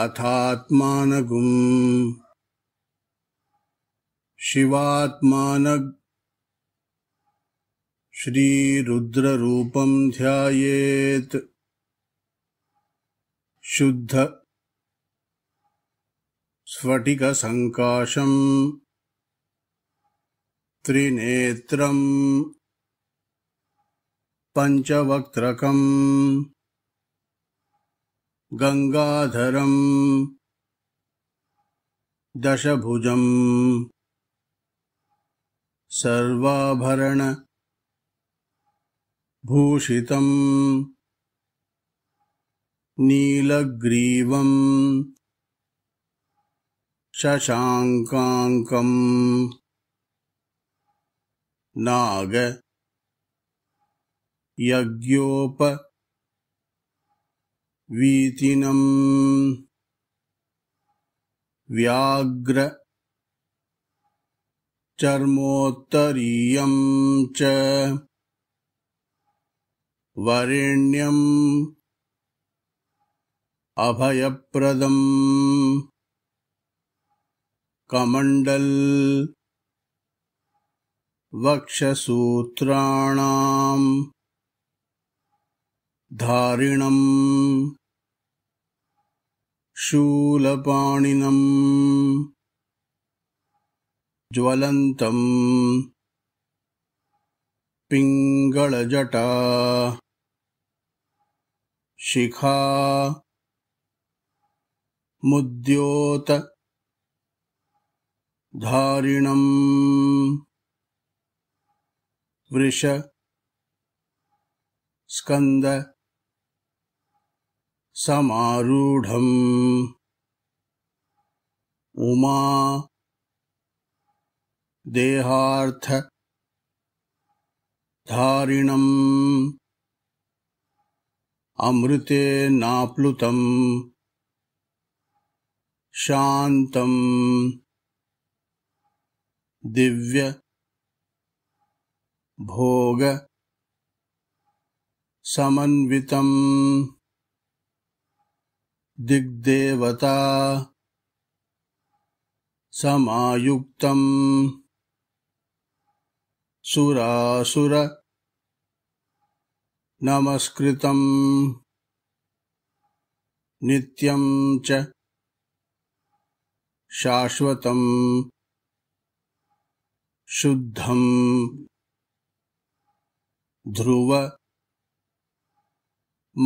अथात्मानगुम् शिवात्मान श्रीरुद्ररूपम् ध्यायेत् शुद्ध स्फटिकसङ्काशम् त्रिनेत्रम् पञ्चवक्त्रकम् गङ्गाधरम् दशभुजम् सर्वाभरणभूषितम् नीलग्रीवम् शशाङ्काङ्कम् नाग यज्ञोप वीतिनम् व्याघ्र चर्मोत्तरीयम् च वरेण्यम् अभयप्रदम् कमण्डल् वक्षसूत्राणाम् धारिणम् शूलपाणिनम् ज्वलन्तम् पिङ्गळजटा शिखा मुद्योत धारिणम् वृष स्कन्द समारूढम् उमा देहार्थ धारिणम् नाप्लुतम् शान्तम् दिव्य भोग समन्वितम् दिग्देवता समायुक्तम् सुरासुर नमस्कृतम् नित्यम् च शाश्वतम् शुद्धम् ध्रुव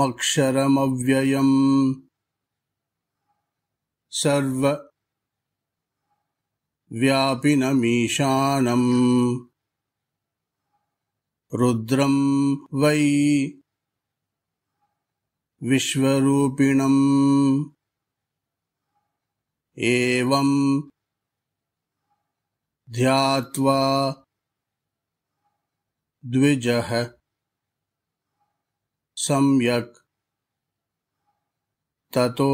मक्षरमव्ययम् सर्वव्यापिनमीशानम् रुद्रम् वै विश्वरूपिणम् एवम् ध्यात्वा द्विजः सम्यक् ततो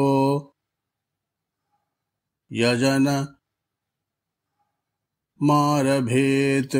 यजन मारभेत्